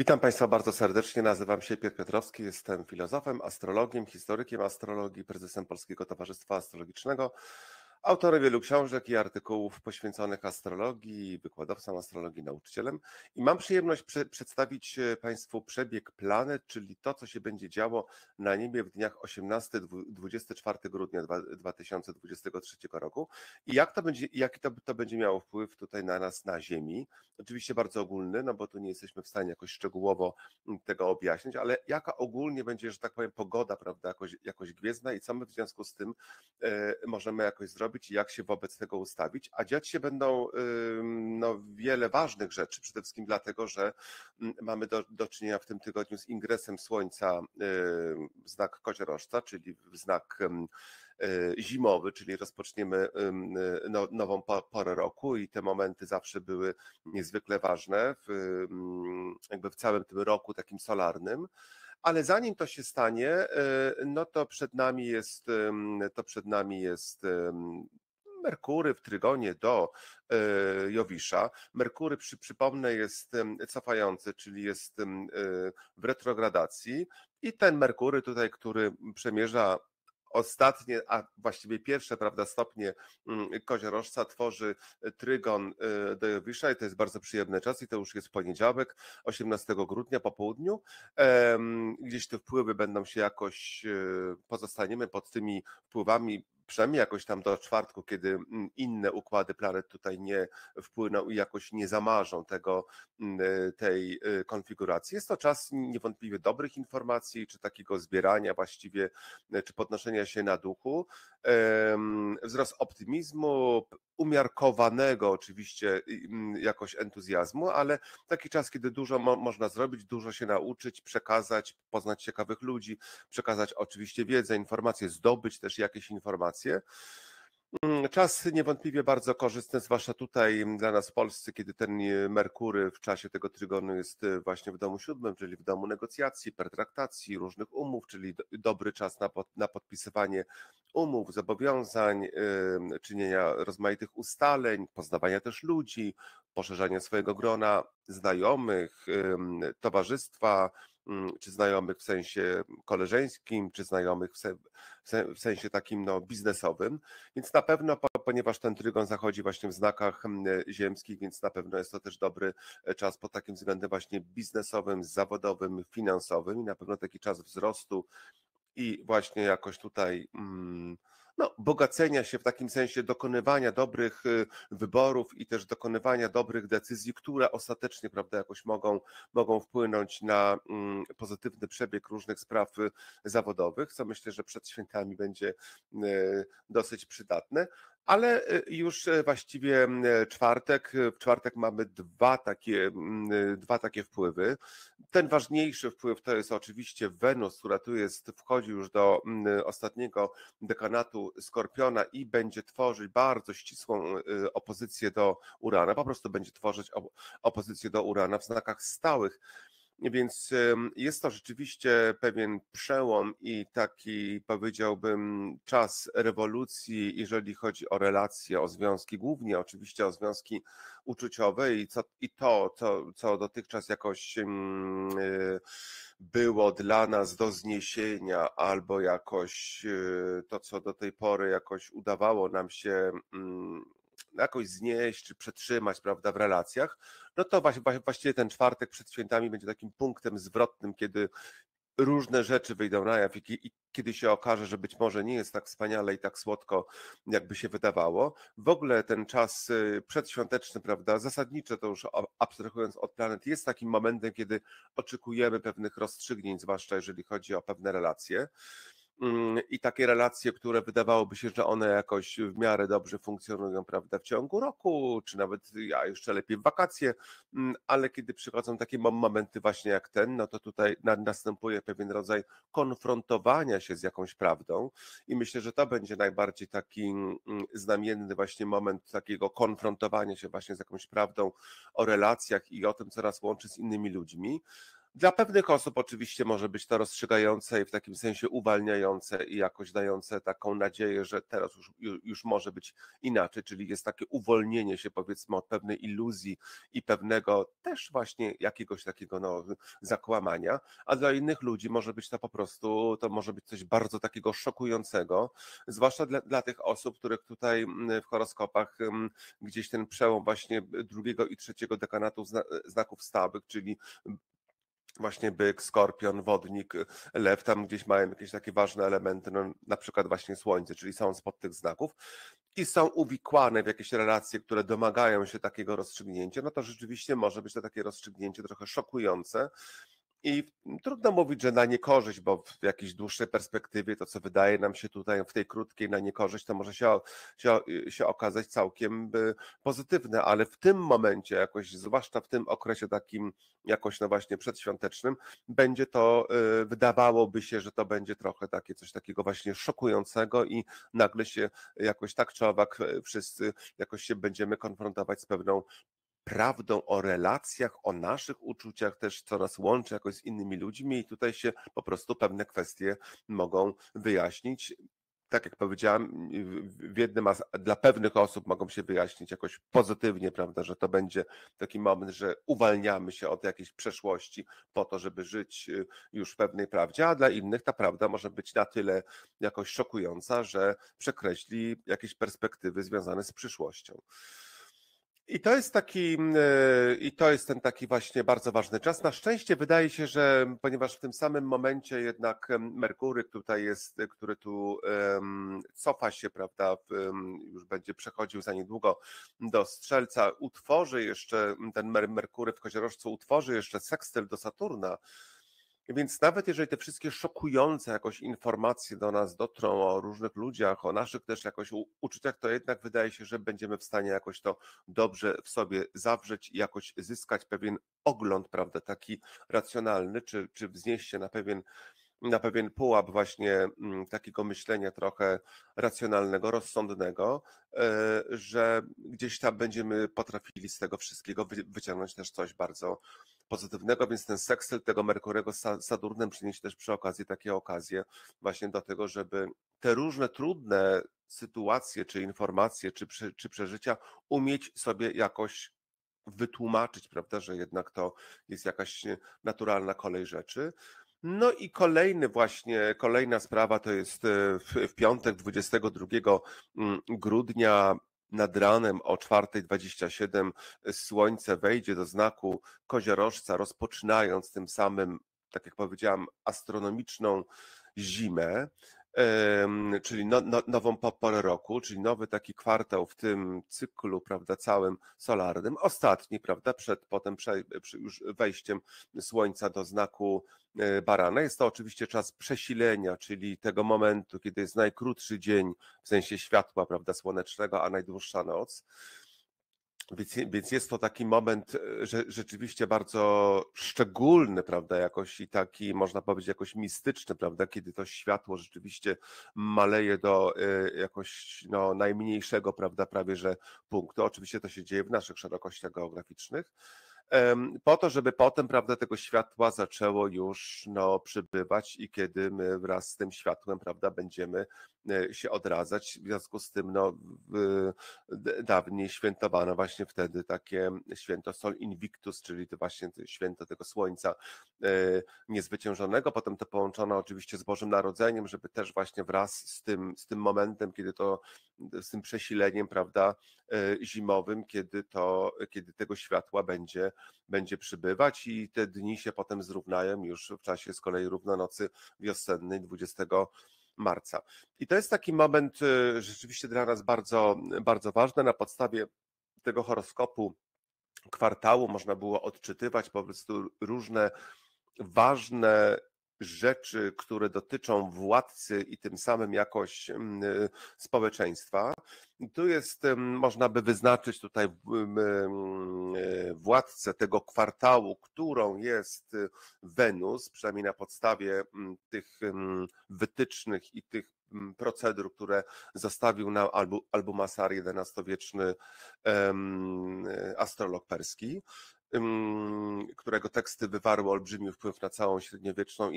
Witam Państwa bardzo serdecznie. Nazywam się Piotr Piotrowski, jestem filozofem, astrologiem, historykiem astrologii, prezesem Polskiego Towarzystwa Astrologicznego. Autor wielu książek i artykułów poświęconych astrologii, wykładowcą astrologii, nauczycielem. I mam przyjemność prze przedstawić e, Państwu przebieg planet, czyli to, co się będzie działo na niebie w dniach 18-24 grudnia 2023 roku i jak to będzie, jaki to, to będzie miało wpływ tutaj na nas, na Ziemi. Oczywiście bardzo ogólny, no bo tu nie jesteśmy w stanie jakoś szczegółowo mm, tego objaśnić, ale jaka ogólnie będzie, że tak powiem, pogoda, prawda, jakoś, jakoś gwiezdna i co my w związku z tym e, możemy jakoś zrobić zrobić i jak się wobec tego ustawić, a dziać się będą no, wiele ważnych rzeczy, przede wszystkim dlatego, że mm, mamy do, do czynienia w tym tygodniu z ingresem Słońca w znak koziorożca, czyli w znak y, zimowy, czyli rozpoczniemy no, nową porę roku i te momenty zawsze były niezwykle ważne w, jakby w całym tym roku takim solarnym ale zanim to się stanie, y, no to przed nami jest, to przed nami jest Merkury w trygonie do y, Jowisza. Merkury, przypomnę, jest cofający, czyli jest y, w retrogradacji. I ten Merkury tutaj, który przemierza ostatnie, a właściwie pierwsze, prawda, stopnie mm, koziorożca tworzy trygon y, Dejowisza i to jest bardzo przyjemny czas i to już jest poniedziałek, 18 grudnia po południu. Gdzieś te wpływy będą się jakoś, y, pozostaniemy pod tymi wpływami, przynajmniej jakoś tam do czwartku, kiedy mm, inne układy planet tutaj nie wpłyną i jakoś nie zamarzą tego, mm, e, tej e, konfiguracji. Jest to czas niewątpliwie dobrych informacji, czy takiego zbierania właściwie, e, czy podnoszenia się na duchu. Wzrost optymizmu, umiarkowanego oczywiście mm, jakoś entuzjazmu, ale taki czas, kiedy dużo mo można zrobić, dużo się nauczyć, przekazać, poznać ciekawych ludzi, przekazać oczywiście wiedzę, informacje, zdobyć też jakieś informacje sytuację. Mm, czas niewątpliwie bardzo korzystny, zwłaszcza tutaj mm, dla nas polscy, kiedy ten e, Merkury w czasie tego trygonu jest e, właśnie w domu siódmym, czyli w domu negocjacji, pertraktacji, różnych umów, czyli dobry czas na, pod, na podpisywanie umów, zobowiązań, yy, czynienia rozmaitych ustaleń, poznawania też ludzi, poszerzania swojego grona znajomych, yy, towarzystwa, Mm, czy znajomych w sensie koleżeńskim, czy znajomych w, sensie takim no, biznesowym. Więc na pewno, ponieważ ten trygon zachodzi właśnie w znakach mm, ziemskich, więc na pewno jest to też dobry e, czas pod takim względem właśnie biznesowym, zawodowym, finansowym i na pewno taki czas wzrostu i właśnie jakoś tutaj. Mm, no, bogacenia się w takim sensie dokonywania dobrych y, wyborów i też dokonywania dobrych decyzji, które ostatecznie prawda, jakoś mogą, mogą wpłynąć na mm, pozytywny przebieg różnych spraw y, zawodowych, co myślę, że przed świętami będzie y, dosyć przydatne ale e, już e, właściwie e, czwartek, w czwartek mamy dwa takie, dwa takie wpływy. Ten ważniejszy wpływ to jest oczywiście Wenus, która tu jest, wchodzi już do ostatniego dekanatu Skorpiona i będzie tworzyć bardzo ścisłą opozycję do Urana, po prostu będzie tworzyć opozycję do Urana w znakach stałych więc jest to rzeczywiście pewien przełom i taki, powiedziałbym, czas rewolucji, jeżeli chodzi o relacje, o związki, głównie oczywiście o związki uczuciowe i, co, i to, co, co dotychczas jakoś e, było dla nas do zniesienia, albo jakoś e, to, co do tej pory jakoś udawało nam się jakoś znieść czy przetrzymać prawda, w relacjach, no to właśnie, właściwie ten czwartek przed świętami będzie takim punktem zwrotnym, kiedy różne rzeczy wyjdą na jaw i, kiedy się okaże, że być może nie jest tak wspaniale i tak słodko, jakby się wydawało. W ogóle ten czas y, przedświąteczny, prawda, zasadnicze to już abstrahując od planet, jest takim momentem, kiedy oczekujemy pewnych rozstrzygnięć, zwłaszcza jeżeli chodzi o pewne relacje. Mm, i takie relacje, które wydawałoby się, że one jakoś w miarę dobrze funkcjonują, prawda, w ciągu roku, czy nawet ja jeszcze lepiej w wakacje, mm, ale kiedy przychodzą takie momenty właśnie jak ten, no to tutaj następuje pewien rodzaj konfrontowania się z jakąś prawdą i myślę, że to będzie najbardziej taki mm, znamienny właśnie moment takiego konfrontowania się właśnie z jakąś prawdą o relacjach i o tym, co nas łączy z innymi ludźmi. Dla pewnych osób oczywiście może być to rozstrzygające i w takim sensie uwalniające i jakoś dające taką nadzieję, że teraz już, już może być inaczej, czyli jest takie uwolnienie się powiedzmy od pewnej iluzji i pewnego też właśnie jakiegoś takiego no, zakłamania, a dla innych ludzi może być to po prostu, to może być coś bardzo takiego szokującego, zwłaszcza dla, dla tych osób, których tutaj w horoskopach gdzieś ten przełom właśnie drugiego i trzeciego dekanatu znaków stałych, czyli właśnie byk, skorpion, wodnik, lew, tam gdzieś mają jakieś takie ważne elementy, no, na przykład właśnie słońce, czyli są spod tych znaków i są uwikłane w jakieś relacje, które domagają się takiego rozstrzygnięcia, no to rzeczywiście może być to takie rozstrzygnięcie trochę szokujące, i trudno mówić, że na niekorzyść, bo w jakiejś dłuższej perspektywie to, co wydaje nam się tutaj w tej krótkiej na niekorzyść, to może się, się, się okazać całkiem y, pozytywne, ale w tym momencie jakoś, zwłaszcza w tym okresie takim jakoś no właśnie przedświątecznym, będzie to, y, wydawałoby się, że to będzie trochę takie coś takiego właśnie szokującego i nagle się jakoś tak czy owak y, wszyscy jakoś się będziemy konfrontować z pewną prawdą o relacjach, o naszych uczuciach też coraz łączy jakoś z innymi ludźmi i tutaj się po prostu pewne kwestie mogą wyjaśnić tak jak powiedziałem, w jednym dla pewnych osób mogą się wyjaśnić jakoś pozytywnie, prawda, że to będzie taki moment, że uwalniamy się od jakiejś przeszłości po to, żeby żyć y, już w pewnej prawdzie, a dla innych ta prawda może być na tyle jakoś szokująca, że przekreśli jakieś perspektywy związane z przyszłością. I to jest taki, mm, e, i to jest ten taki właśnie bardzo ważny czas. Na szczęście wydaje się, że ponieważ w tym samym momencie jednak Merkury tutaj jest, który tu um, cofa się, prawda, um, już będzie przechodził za niedługo do Strzelca, utworzy jeszcze, ten Merkury w Koziorożcu utworzy jeszcze sekstyl do Saturna, więc nawet jeżeli te wszystkie szokujące jakoś informacje do nas dotrą o różnych ludziach, o naszych też jakoś uczuciach, to jednak wydaje się, że będziemy w stanie jakoś to dobrze w sobie zawrzeć i jakoś zyskać pewien ogląd, prawda, taki racjonalny, czy, czy wznieść się na pewien na pewien pułap właśnie mm, takiego myślenia trochę racjonalnego, rozsądnego, e, że gdzieś tam będziemy potrafili z tego wszystkiego wyciągnąć też coś bardzo pozytywnego, więc ten seksyl tego Merkurego z Saturnem przyniesie też przy okazji takie okazje właśnie do tego, żeby te różne trudne sytuacje, czy informacje, czy, czy przeżycia umieć sobie jakoś wytłumaczyć, prawda, że jednak to jest jakaś naturalna kolej rzeczy. No i kolejny właśnie, kolejna sprawa to jest e, w piątek 22 mm, grudnia nad ranem o 4.27 y, słońce wejdzie do znaku koziorożca, rozpoczynając tym samym, tak jak powiedziałam, astronomiczną zimę czyli no, no, nową porę roku, czyli nowy taki kwartał w tym cyklu, prawda, całym solarnym, ostatni, prawda, przed potem prze, już wejściem Słońca do znaku e, barana. Jest to oczywiście czas przesilenia, czyli tego momentu, kiedy jest najkrótszy dzień w sensie światła, prawda, słonecznego, a najdłuższa noc. Więc, więc jest to taki moment że, rzeczywiście bardzo szczególny, prawda, jakoś i taki, można powiedzieć, jakoś mistyczny, prawda, kiedy to światło rzeczywiście maleje do y, jakoś no, najmniejszego, prawda, prawie że punktu. Oczywiście to się dzieje w naszych szerokościach geograficznych po to, żeby potem prawda, tego światła zaczęło już no, przybywać i kiedy my wraz z tym światłem prawda, będziemy E, się odradzać. W związku z tym no, dawniej świętowano właśnie wtedy takie święto Sol Invictus, czyli to właśnie święto tego słońca e, niezwyciężonego. Potem to połączono oczywiście z Bożym Narodzeniem, żeby też właśnie wraz z tym, z tym momentem, kiedy to z tym przesileniem, prawda, e, zimowym, kiedy to, kiedy tego światła będzie, będzie przybywać i te dni się potem zrównają już w czasie z kolei równonocy wiosennej 20 marca. I to jest taki moment y, rzeczywiście dla nas bardzo, bardzo ważny. Na podstawie tego horoskopu kwartału można było odczytywać po prostu różne ważne rzeczy, które dotyczą władcy i tym samym jakoś mm, y, społeczeństwa. Tu jest, y, można by wyznaczyć tutaj y, władcę tego kwartału, którą jest Wenus, przynajmniej na podstawie mm, tych mm, wytycznych i tych procedur, które zostawił nam albo Albumasar, XI-wieczny astrolog perski którego teksty wywarły olbrzymi wpływ na całą średniowieczną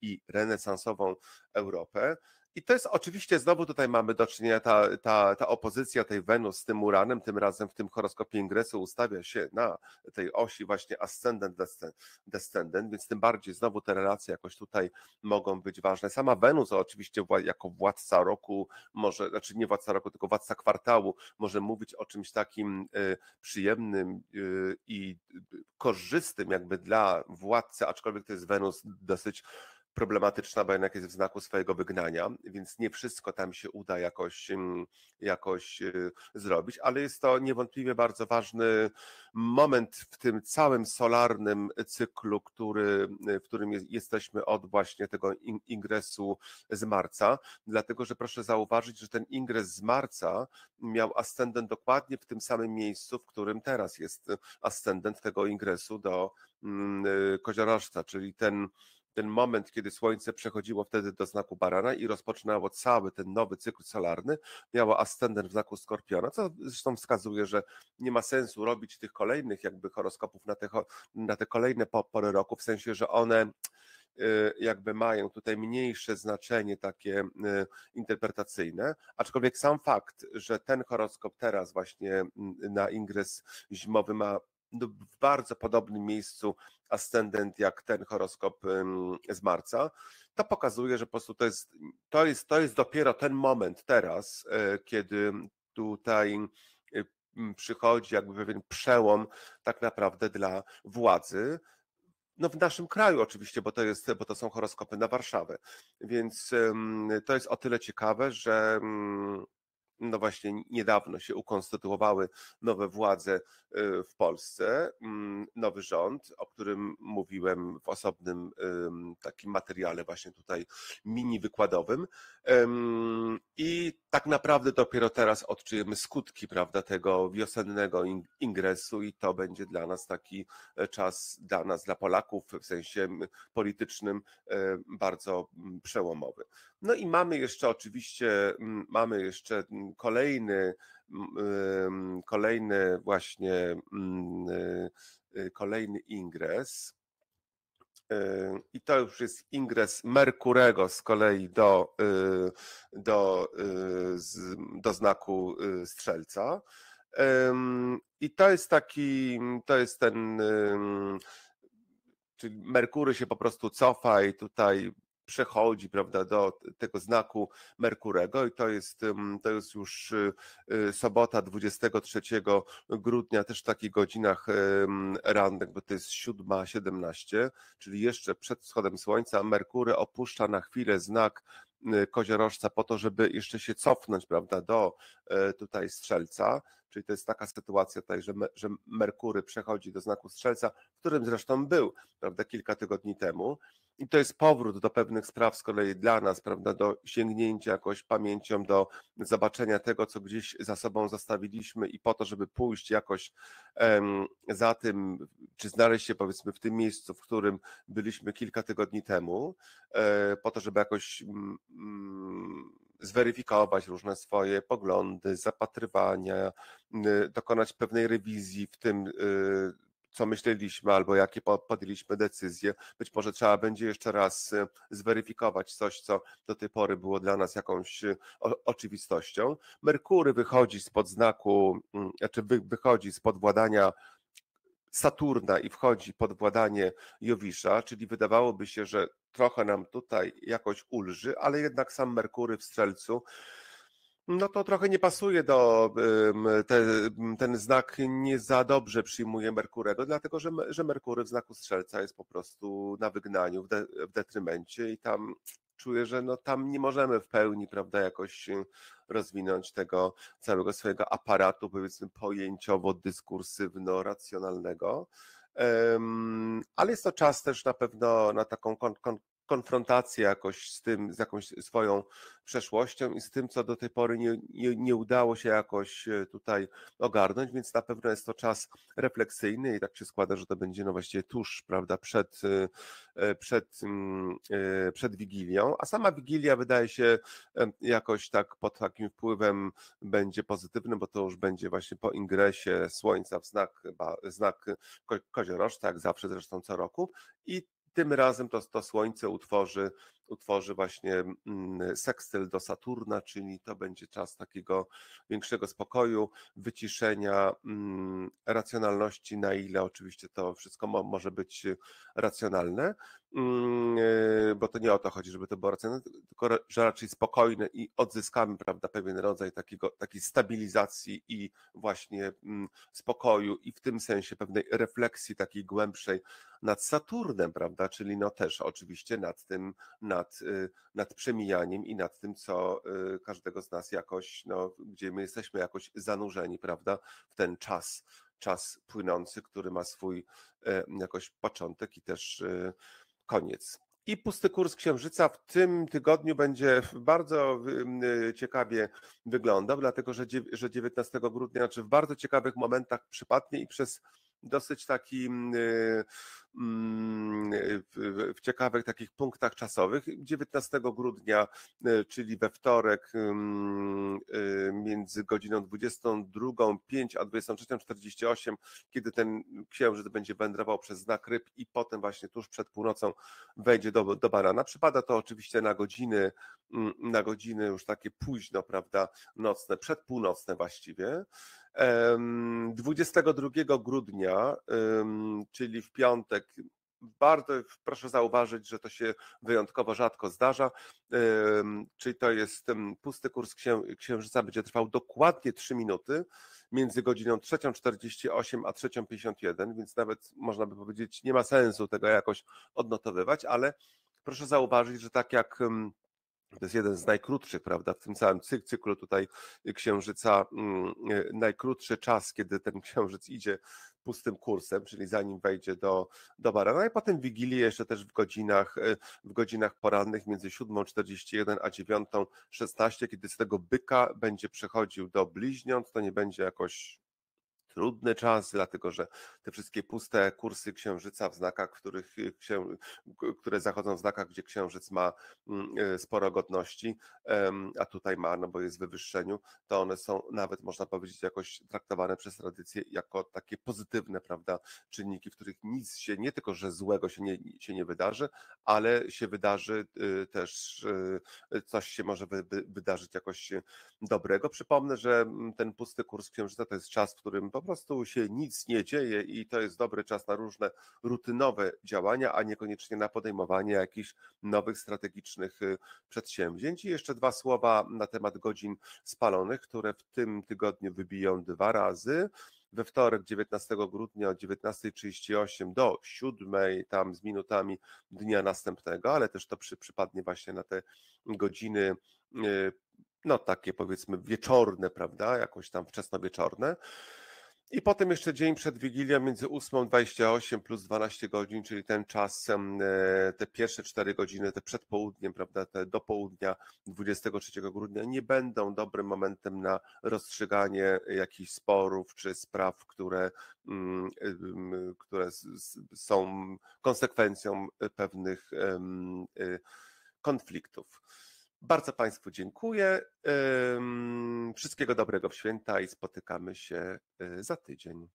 i renesansową Europę. I to jest oczywiście, znowu tutaj mamy do czynienia ta, ta, ta opozycja tej Wenus z tym Uranem, tym razem w tym horoskopie ingresu ustawia się na tej osi właśnie ascendent, descendent, więc tym bardziej znowu te relacje jakoś tutaj mogą być ważne. Sama Wenus oczywiście jako władca roku może, znaczy nie władca roku, tylko władca kwartału może mówić o czymś takim y, przyjemnym y, i y, korzystnym jakby dla władcy, aczkolwiek to jest Wenus dosyć problematyczna, bo jednak jest w znaku swojego wygnania, więc nie wszystko tam się uda jakoś, mm, jakoś y, zrobić, ale jest to niewątpliwie bardzo ważny moment w tym całym solarnym cyklu, który, y, w którym jest, jesteśmy od właśnie tego ingresu z marca, dlatego że proszę zauważyć, że ten ingres z marca miał ascendent dokładnie w tym samym miejscu, w którym teraz jest ascendent tego ingresu do mm, y, koziorożca, czyli ten ten moment, kiedy Słońce przechodziło wtedy do znaku barana i rozpoczynało cały ten nowy cykl solarny, miało ascendent w znaku Skorpiona, co zresztą wskazuje, że nie ma sensu robić tych kolejnych jakby horoskopów na te, na te kolejne pory roku, w sensie, że one y, jakby mają tutaj mniejsze znaczenie takie y, interpretacyjne, aczkolwiek sam fakt, że ten horoskop teraz właśnie y, na ingres zimowy ma no, w bardzo podobnym miejscu ascendent jak ten horoskop z marca, to pokazuje, że po prostu to jest, to jest, to jest dopiero ten moment teraz, e, kiedy tutaj y, przychodzi jakby pewien przełom tak naprawdę dla władzy, no w naszym kraju oczywiście, bo to, jest, bo to są horoskopy na Warszawę. Więc to jest o tyle ciekawe, że mm, no właśnie niedawno się ukonstytuowały nowe władze y, w Polsce, mm, nowy rząd, o którym mówiłem w osobnym takim materiale właśnie tutaj mini wykładowym i tak naprawdę dopiero teraz odczujemy skutki, prawda, tego wiosennego ingresu i to będzie dla nas taki e, czas, dla nas, dla Polaków w sensie politycznym e, bardzo przełomowy. No i mamy jeszcze oczywiście, mm, mamy jeszcze mm, kolejny, kolejny właśnie, mm, y, y, kolejny ingres. Y, I to już jest ingres Merkurego z kolei do, do, do znaku strzelca. I to jest taki, to jest ten, czyli Merkury się po prostu cofa i tutaj przechodzi prawda, do tego znaku Merkurego i to jest, to jest już y, y, sobota 23 grudnia, też w takich godzinach rannych, bo to jest 7.17, czyli jeszcze przed wschodem słońca Merkury opuszcza na chwilę znak y, koziorożca po to, żeby jeszcze się cofnąć, prawda, do tutaj strzelca. Czyli to jest taka sytuacja tutaj, że, że Merkury przechodzi do znaku strzelca, w którym zresztą był, prawda, kilka tygodni temu. I to jest powrót do pewnych spraw z kolei dla nas, prawda, do sięgnięcia jakoś pamięcią, do zobaczenia tego, co gdzieś za sobą zostawiliśmy i po to, żeby pójść jakoś um, za tym, czy znaleźć się powiedzmy w tym miejscu, w którym byliśmy kilka tygodni temu, e, po to, żeby jakoś mm, zweryfikować różne swoje poglądy, zapatrywania, y, dokonać pewnej rewizji w tym, y, co myśleliśmy albo jakie podjęliśmy decyzje. Być może trzeba będzie jeszcze raz e, zweryfikować coś, co do tej pory było dla nas jakąś e, oczywistością. Merkury wychodzi spod znaku, mm, czy znaczy wychodzi spod władania Saturna i wchodzi pod władanie Jowisza, czyli wydawałoby się, że trochę nam tutaj jakoś ulży, ale jednak sam Merkury w Strzelcu no to trochę nie pasuje do te, ten znak nie za dobrze przyjmuje Merkurego, dlatego że, że Merkury w znaku strzelca jest po prostu na wygnaniu, w, de, w detrymencie i tam czuję, że no tam nie możemy w pełni, prawda, jakoś rozwinąć tego całego swojego aparatu, powiedzmy pojęciowo-dyskursywno-racjonalnego. Um, ale jest to czas też na pewno na taką kon kon konfrontację jakoś z tym, z jakąś swoją przeszłością i z tym, co do tej pory nie, nie, nie, udało się jakoś e, tutaj ogarnąć, więc na pewno jest to czas refleksyjny i tak się składa, że to będzie no właściwie tuż, prawda, przed, e, e, przed, mm, przed Wigilią, a sama Wigilia wydaje się jakoś tak pod takim wpływem będzie pozytywny, bo to już będzie właśnie po ingresie Słońca w znak, znak koziorożca, jak zawsze zresztą co roku i tym razem to, to słońce utworzy utworzy właśnie mm, sekstyl do Saturna, czyli to będzie czas takiego większego spokoju, wyciszenia, mm, racjonalności, na ile oczywiście to wszystko może być racjonalne, mm, e, bo to nie o to chodzi, żeby to było racjonalne, tylko że raczej spokojne i odzyskamy prawda, pewien rodzaj takiego, takiej stabilizacji i właśnie spokoju i w tym sensie pewnej refleksji takiej głębszej nad Saturnem, prawda, czyli no też oczywiście nad tym, nad nad, y, nad przemijaniem i nad tym, co y, każdego z nas jakoś, no, gdzie my jesteśmy jakoś zanurzeni, prawda, w ten czas, czas płynący, który ma swój y, jakoś początek i też koniec. I pusty kurs księżyca w tym tygodniu będzie bardzo ciekawie wyglądał, dlatego że 19 grudnia, znaczy w bardzo ciekawych momentach przypadnie i przez dosyć taki y, mm, y, w ciekawych takich punktach czasowych. 19 grudnia, y, czyli we wtorek między godziną 22.05 a 23.48, kiedy ten księżyc będzie wędrował przez znak ryb i potem właśnie tuż przed północą wejdzie do, do barana. Przypada to oczywiście na godziny, mm, na godziny już takie późno, prawda, nocne, przedpółnocne właściwie. 22 grudnia, czyli w piątek, bardzo proszę zauważyć, że to się wyjątkowo rzadko zdarza. Czyli to jest pusty kurs księżyca, będzie trwał dokładnie 3 minuty między godziną 3.48 a 3.51, więc nawet można by powiedzieć, nie ma sensu tego jakoś odnotowywać, ale proszę zauważyć, że tak jak to jest jeden z najkrótszych, prawda, w tym całym cyk, cyklu tutaj księżyca, mm, e, najkrótszy czas, kiedy ten księżyc idzie pustym kursem, czyli zanim wejdzie do, do barana no i potem wigilię jeszcze też w godzinach, e, w godzinach porannych między 7.41 a 9.16, kiedy z tego byka będzie przechodził do bliźniąt, to nie będzie jakoś trudne czasy, dlatego że te wszystkie puste kursy księżyca w znakach, których y, które zachodzą w znakach, gdzie księżyc ma mm, y, sporo godności, a tutaj ma, no bo jest w wywyższeniu, to one są nawet, można powiedzieć, jakoś traktowane przez tradycję jako takie pozytywne, prawda, czynniki, w których nic się, nie tylko, że złego się nie, się nie wydarzy, ale się wydarzy y, też, coś się może wy, wydarzyć jakoś dobrego. Przypomnę, że mm, ten pusty kurs księżyca to jest czas, w którym po po prostu się nic nie dzieje i to jest dobry czas na różne rutynowe działania, a niekoniecznie na podejmowanie jakichś nowych strategicznych y, przedsięwzięć. I jeszcze dwa słowa na temat godzin spalonych, które w tym tygodniu wybiją dwa razy we wtorek 19 grudnia od 19.38 do 7 tam z minutami dnia następnego, ale też to przy, przypadnie właśnie na te godziny y, no takie powiedzmy wieczorne, prawda, jakoś tam wczesnowieczorne. wieczorne i potem jeszcze dzień przed Wigilią między 8.28 plus 12 godzin, czyli ten czas, e, te pierwsze 4 godziny, te przed południem, prawda, te do południa 23 grudnia nie będą dobrym momentem na rozstrzyganie jakichś sporów czy spraw, które, mm, e, które są konsekwencją pewnych e, konfliktów. Bardzo Państwu dziękuję. Wszystkiego dobrego w święta i spotykamy się y, za tydzień.